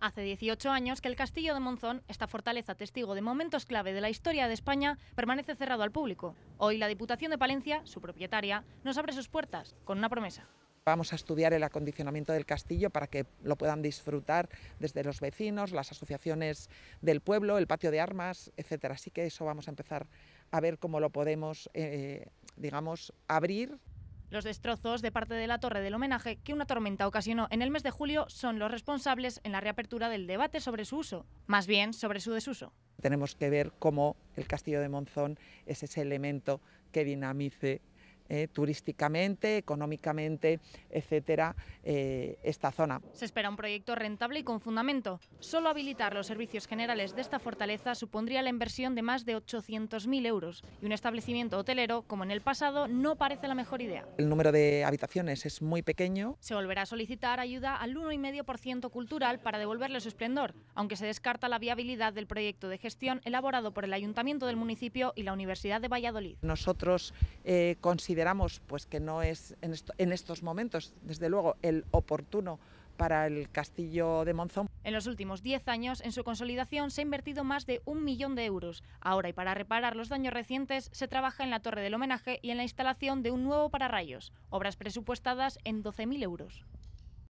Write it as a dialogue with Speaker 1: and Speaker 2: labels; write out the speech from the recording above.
Speaker 1: Hace 18 años que el castillo de Monzón, esta fortaleza testigo de momentos clave de la historia de España, permanece cerrado al público. Hoy la Diputación de Palencia, su propietaria, nos abre sus puertas con una promesa.
Speaker 2: Vamos a estudiar el acondicionamiento del castillo para que lo puedan disfrutar desde los vecinos, las asociaciones del pueblo, el patio de armas, etc. Así que eso vamos a empezar a ver cómo lo podemos, eh, digamos, abrir
Speaker 1: los destrozos de parte de la torre del homenaje que una tormenta ocasionó en el mes de julio son los responsables en la reapertura del debate sobre su uso, más bien sobre su desuso.
Speaker 2: Tenemos que ver cómo el castillo de Monzón es ese elemento que dinamice eh, turísticamente, económicamente, etcétera, eh, esta zona.
Speaker 1: Se espera un proyecto rentable y con fundamento. Solo habilitar los servicios generales de esta fortaleza supondría la inversión de más de 800.000 euros y un establecimiento hotelero, como en el pasado, no parece la mejor idea.
Speaker 2: El número de habitaciones es muy pequeño.
Speaker 1: Se volverá a solicitar ayuda al 1,5% cultural para devolverle su esplendor, aunque se descarta la viabilidad del proyecto de gestión elaborado por el Ayuntamiento del municipio y la Universidad de Valladolid.
Speaker 2: Nosotros eh, consideramos consideramos pues, que no es en, en estos momentos, desde luego, el oportuno para el
Speaker 1: castillo de Monzón. En los últimos 10 años, en su consolidación se ha invertido más de un millón de euros. Ahora, y para reparar los daños recientes, se trabaja en la torre del homenaje y en la instalación de un nuevo pararrayos, obras presupuestadas en 12.000 euros.